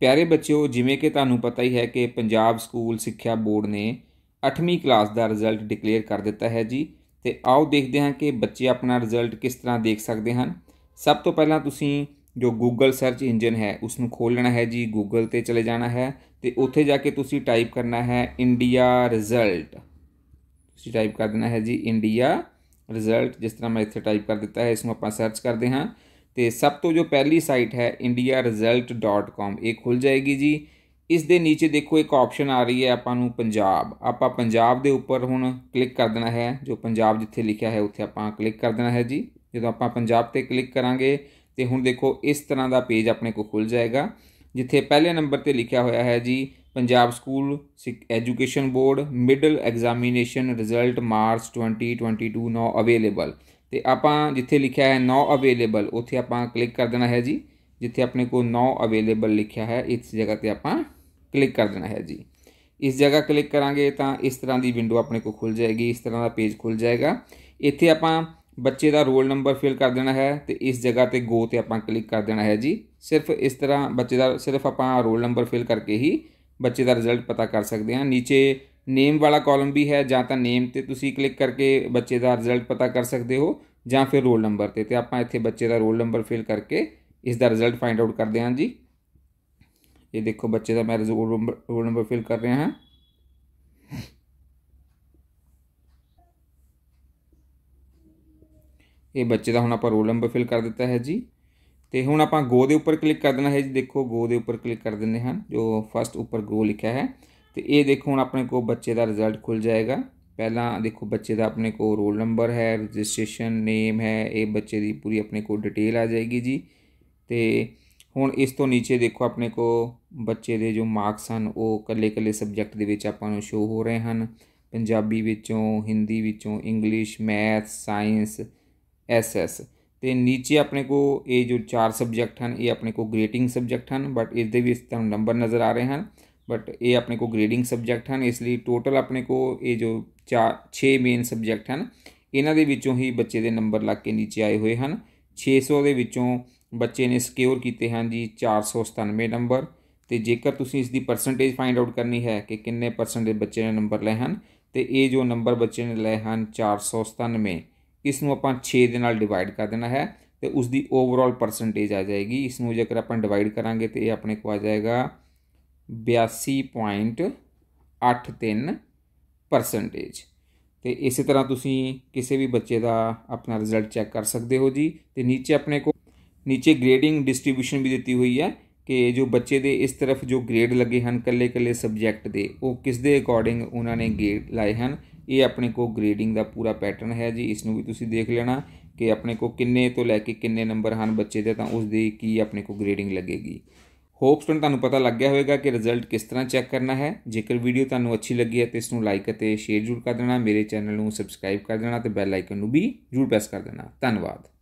ਪਿਆਰੇ ਬੱਚਿਓ ਜਿਵੇਂ ਕਿ ਤੁਹਾਨੂੰ ਪਤਾ ਹੀ ਹੈ ਕਿ ਪੰਜਾਬ ਸਕੂਲ ਸਿੱਖਿਆ ਬੋਰਡ ਨੇ 8ਵੀਂ ਕਲਾਸ ਦਾ ਰਿਜ਼ਲਟ ਡਿਕਲੇਅਰ ਕਰ ਦਿੱਤਾ ਹੈ ਜੀ ਤੇ ਆਓ ਦੇਖਦੇ ਹਾਂ ਕਿ ਬੱਚੇ ਆਪਣਾ ਰਿਜ਼ਲਟ ਕਿਸ ਤਰ੍ਹਾਂ ਦੇਖ ਸਕਦੇ ਹਨ ਸਭ ਤੋਂ ਪਹਿਲਾਂ ਤੁਸੀਂ ਜੋ Google ਸਰਚ ਇੰਜਨ ਹੈ ਉਸ ਨੂੰ ਖੋਲਣਾ ਹੈ ਜੀ Google ਤੇ ਚਲੇ ਜਾਣਾ ਹੈ ਤੇ ਉੱਥੇ ਜਾ ਕੇ ਤੁਸੀਂ ਟਾਈਪ ਕਰਨਾ ਹੈ ਇੰਡੀਆ ਰਿਜ਼ਲਟ ਤੁਸੀਂ ਟਾਈਪ ਕਰ ਦੇਣਾ ਹੈ ਜੀ ਇੰਡੀਆ ਰਿਜ਼ਲਟ ਜਿਸ ਤਰ੍ਹਾਂ ਮੈਂ ਇੱਥੇ ਟਾਈਪ ਕਰ ਦਿੱਤਾ ਹੈ ਇਸ ਨੂੰ ਆਪਾਂ ਸਰਚ ਕਰਦੇ ਹਾਂ ਤੇ ਸਭ ਤੋਂ ਜੋ ਪਹਿਲੀ ਸਾਈਟ ਹੈ indiaresult.com ਇਹ ਖੁੱਲ ਜਾਏਗੀ ਜੀ ਇਸ ਦੇ ਨੀਚੇ ਦੇਖੋ ਇੱਕ ਆਪਸ਼ਨ ਆ ਰਹੀ ਹੈ ਆਪਾਂ ਨੂੰ ਪੰਜਾਬ ਆਪਾਂ ਪੰਜਾਬ ਦੇ ਉੱਪਰ ਹੁਣ ਕਲਿੱਕ ਕਰ ਦੇਣਾ ਹੈ ਜੋ ਪੰਜਾਬ ਜਿੱਥੇ ਲਿਖਿਆ ਹੈ ਉੱਥੇ ਆਪਾਂ ਕਲਿੱਕ ਕਰ ਦੇਣਾ ਹੈ ਜੀ ਜਦੋਂ ਆਪਾਂ ਪੰਜਾਬ ਤੇ ਕਲਿੱਕ ਕਰਾਂਗੇ ਤੇ ਹੁਣ ਦੇਖੋ ਇਸ ਤਰ੍ਹਾਂ ਦਾ ਪੇਜ ਆਪਣੇ ਕੋ ਖੁੱਲ ਜਾਏਗਾ ਜਿੱਥੇ ਪਹਿਲੇ ਨੰਬਰ ਤੇ ਲਿਖਿਆ ਹੋਇਆ ਹੈ ਜੀ Punjab school education board middle examination result March 2022 now available ਤੇ ਆਪਾਂ ਜਿੱਥੇ ਲਿਖਿਆ ਹੈ ਨਾਓ ਅਵੇਲੇਬਲ ਉੱਥੇ ਆਪਾਂ ਕਲਿੱਕ ਕਰ ਦੇਣਾ ਹੈ ਜੀ ਜਿੱਥੇ ਆਪਣੇ ਕੋ ਨਾਓ ਅਵੇਲੇਬਲ ਲਿਖਿਆ ਹੈ ਇਸ ਜਗ੍ਹਾ ਤੇ ਆਪਾਂ ਕਲਿੱਕ ਕਰ ਦੇਣਾ ਹੈ ਜੀ ਇਸ ਜਗ੍ਹਾ ਕਲਿੱਕ ਕਰਾਂਗੇ ਤਾਂ ਇਸ ਤਰ੍ਹਾਂ ਦੀ ਵਿੰਡੋ ਆਪਣੇ ਕੋ ਖੁੱਲ ਜਾਏਗੀ ਇਸ ਤਰ੍ਹਾਂ ਦਾ ਪੇਜ ਖੁੱਲ ਜਾਏਗਾ ਇੱਥੇ ਆਪਾਂ ਬੱਚੇ ਦਾ ਰੋਲ ਨੰਬਰ ਫਿਲ ਕਰ ਦੇਣਾ ਹੈ ਤੇ ਇਸ ਜਗ੍ਹਾ ਤੇ ਗੋ ਤੇ ਆਪਾਂ ਕਲਿੱਕ ਕਰ ਦੇਣਾ ਹੈ ਜੀ ਸਿਰਫ ਇਸ ਤਰ੍ਹਾਂ ਬੱਚੇ ਦਾ ਸਿਰਫ ਆਪਾਂ ਰੋਲ ਨੰਬਰ ਫਿਲ ਕਰਕੇ ਹੀ बच्चे का रिजल्ट पता कर सकते हैं नीचे नेम वाला कॉलम भी है जहाँ तक नेम से तुम क्लिक करके बच्चे का रिजल्ट पता कर सकते हो जो रोल नंबर से तो आप इतने बच्चे का रोल नंबर फिल करके इसका रिजल्ट फाइंड आउट करते हैं जी ये देखो बच्चे का मैं roll number roll number fill कर रहा हाँ ये बच्चे का हम आप रोल नंबर फिल कर दिता है जी ਤੇ ਹੁਣ ਆਪਾਂ ਗੋ ਦੇ ਉੱਪਰ ਕਲਿੱਕ ਕਰ ਦੇਣਾ ਹੈ ਜੀ ਦੇਖੋ ਗੋ ਦੇ ਉੱਪਰ ਕਲਿੱਕ ਕਰ ਦਿੰਦੇ ਹਾਂ ਜੋ ਫਸਟ ਉੱਪਰ ਗੋ ਲਿਖਿਆ ਹੈ ਤੇ ਇਹ ਦੇਖੋ ਹੁਣ ਆਪਣੇ ਕੋ ਬੱਚੇ ਦਾ ਰਿਜ਼ਲਟ ਖੁੱਲ ਜਾਏਗਾ ਪਹਿਲਾਂ ਦੇਖੋ ਬੱਚੇ ਦਾ ਆਪਣੇ ਕੋ ਰੋਲ ਨੰਬਰ ਹੈ ਰਜਿਸਟ੍ਰੇਸ਼ਨ ਨੇਮ ਹੈ ਇਹ ਬੱਚੇ ਦੀ ਪੂਰੀ ਆਪਣੇ ਕੋ ਡਿਟੇਲ ਆ ਜਾਏਗੀ ਜੀ ਤੇ ਹੁਣ ਇਸ ਤੋਂ ਨੀਚੇ ਦੇਖੋ ਆਪਣੇ ਕੋ ਬੱਚੇ ਦੇ ਜੋ ਮਾਰਕਸ ਹਨ ਉਹ ਕੱਲੇ-ਕੱਲੇ ਸਬਜੈਕਟ ਦੇ ਵਿੱਚ ਆਪਾਂ ਨੂੰ ਸ਼ੋ ਹੋ ਰਹੇ ਹਨ ਪੰਜਾਬੀ ਵਿੱਚੋਂ ਹਿੰਦੀ ਵਿੱਚੋਂ ਇੰਗਲਿਸ਼ ਮੈਥ ਸਾਇੰਸ ਐਸਐਸ ਤੇ ਨੀਚੇ ਆਪਣੇ ਕੋ ਇਹ ਜੋ ਚਾਰ ਸਬਜੈਕਟ ਹਨ ਇਹ ਆਪਣੇ ਕੋ ਗ੍ਰੇਡਿੰਗ ਸਬਜੈਕਟ ਹਨ ਬਟ ਇਸ ਦੇ ਵਿੱਚ ਤੁਹਾਨੂੰ ਨੰਬਰ ਨਜ਼ਰ ਆ ਰਹੇ ਹਨ ਬਟ ਇਹ ਆਪਣੇ ਕੋ ਗ੍ਰੇਡਿੰਗ ਸਬਜੈਕਟ ਹਨ ਇਸ ਲਈ ਟੋਟਲ ਆਪਣੇ ਕੋ ਇਹ ਜੋ ਚਾਰ 6 ਮੇਨ ਸਬਜੈਕਟ ਹਨ ਇਹਨਾਂ ਦੇ ਵਿੱਚੋਂ ਹੀ ਬੱਚੇ ਦੇ ਨੰਬਰ ਲੱਗ ਕੇ ਨੀਚੇ ਆਏ ਹੋਏ ਹਨ 600 ਦੇ ਵਿੱਚੋਂ ਬੱਚੇ ਨੇ ਸਿਕਿਉਰ ਕੀਤੇ ਹਨ ਜੀ 497 ਨੰਬਰ ਤੇ ਜੇਕਰ ਤੁਸੀਂ ਇਸ ਦੀ ਪਰਸੈਂਟੇਜ ਫਾਈਂਡ ਆਊਟ ਕਰਨੀ ਹੈ ਕਿ ਕਿੰਨੇ ਪਰਸੈਂਟ ਦੇ ਬੱਚੇ ਨੇ ਨੰਬਰ ਲਏ ਹਨ ਤੇ ਇਹ ਜੋ ਨੰਬਰ ਬੱਚੇ ਨੇ ਲਏ ਹਨ 497 ਇਸ ਨੂੰ ਆਪਾਂ 6 ਦੇ ਨਾਲ ਡਿਵਾਈਡ ਕਰ ਦੇਣਾ ਹੈ ਤੇ ਉਸ ਦੀ ਓਵਰਆਲ ਪਰਸੈਂਟੇਜ ਆ ਜਾਏਗੀ ਇਸ ਨੂੰ ਜੇਕਰ ਆਪਾਂ ਡਿਵਾਈਡ ਕਰਾਂਗੇ ਤੇ ਇਹ ਆਪਣੇ ਕੋ ਆ ਜਾਏਗਾ 82.83 ਪਰਸੈਂਟੇਜ ਤੇ ਇਸੇ ਤਰ੍ਹਾਂ ਤੁਸੀਂ ਕਿਸੇ ਵੀ ਬੱਚੇ ਦਾ ਆਪਣਾ ਰਿਜ਼ਲਟ ਚੈੱਕ ਕਰ ਸਕਦੇ ਹੋ ਜੀ ਤੇ ਨੀਚੇ ਆਪਣੇ ਕੋ ਨੀਚੇ ਗ੍ਰੇਡਿੰਗ ਡਿਸਟ੍ਰੀਬਿਊਸ਼ਨ ਵੀ ਦਿੱਤੀ ਹੋਈ ਹੈ ਕਿ ਜੋ ਬੱਚੇ ਦੇ ਇਸ ਤਰਫ ਜੋ ਗ੍ਰੇਡ ਲੱਗੇ ਹਨ ਕੱਲੇ ਕੱਲੇ ਸਬਜੈਕਟ ਦੇ ਉਹ ਕਿਸ ਦੇ ਅਕੋਰਡਿੰਗ ਉਹਨਾਂ ਨੇ ਗ੍ਰੇਡ ਲਾਏ ਹਨ ਇਹ ਆਪਣੇ ਕੋ ਗ੍ਰੇਡਿੰਗ ਦਾ ਪੂਰਾ ਪੈਟਰਨ ਹੈ ਜੀ ਇਸ ਨੂੰ ਵੀ ਤੁਸੀਂ ਦੇਖ ਲੈਣਾ ਕਿ ਆਪਣੇ ਕੋ ਕਿੰਨੇ ਤੋਂ ਲੈ ਕੇ ਕਿੰਨੇ ਨੰਬਰ ਹਨ ਬੱਚੇ ਦੇ ਤਾਂ ਉਸ ਦੀ ਕੀ ਆਪਣੇ ਕੋ ਗ੍ਰੇਡਿੰਗ ਲੱਗੇਗੀ ਹੋਪ ਸਟੂਡੈਂਟ ਤੁਹਾਨੂੰ ਪਤਾ ਲੱਗ ਗਿਆ ਹੋਵੇਗਾ ਕਿ ਰਿਜ਼ਲਟ ਕਿਸ ਤਰ੍ਹਾਂ ਚੈੱਕ ਕਰਨਾ ਹੈ ਜੇਕਰ ਵੀਡੀਓ ਤੁਹਾਨੂੰ ਅੱਛੀ ਲੱਗੀ ਹੈ ਤੇ ਇਸ ਨੂੰ ਲਾਈਕ ਅਤੇ ਸ਼ੇਅਰ ਜ਼ਰੂਰ ਕਰ ਦੇਣਾ ਮੇਰੇ ਚੈਨਲ ਨੂੰ ਸਬਸਕ੍ਰਾਈਬ ਕਰ ਦੇਣਾ ਤੇ ਬੈਲ ਆਈਕਨ ਨੂੰ ਵੀ ਜ਼ਰੂਰ ਪ੍ਰੈਸ ਕਰ ਦੇਣਾ ਧੰਨਵਾਦ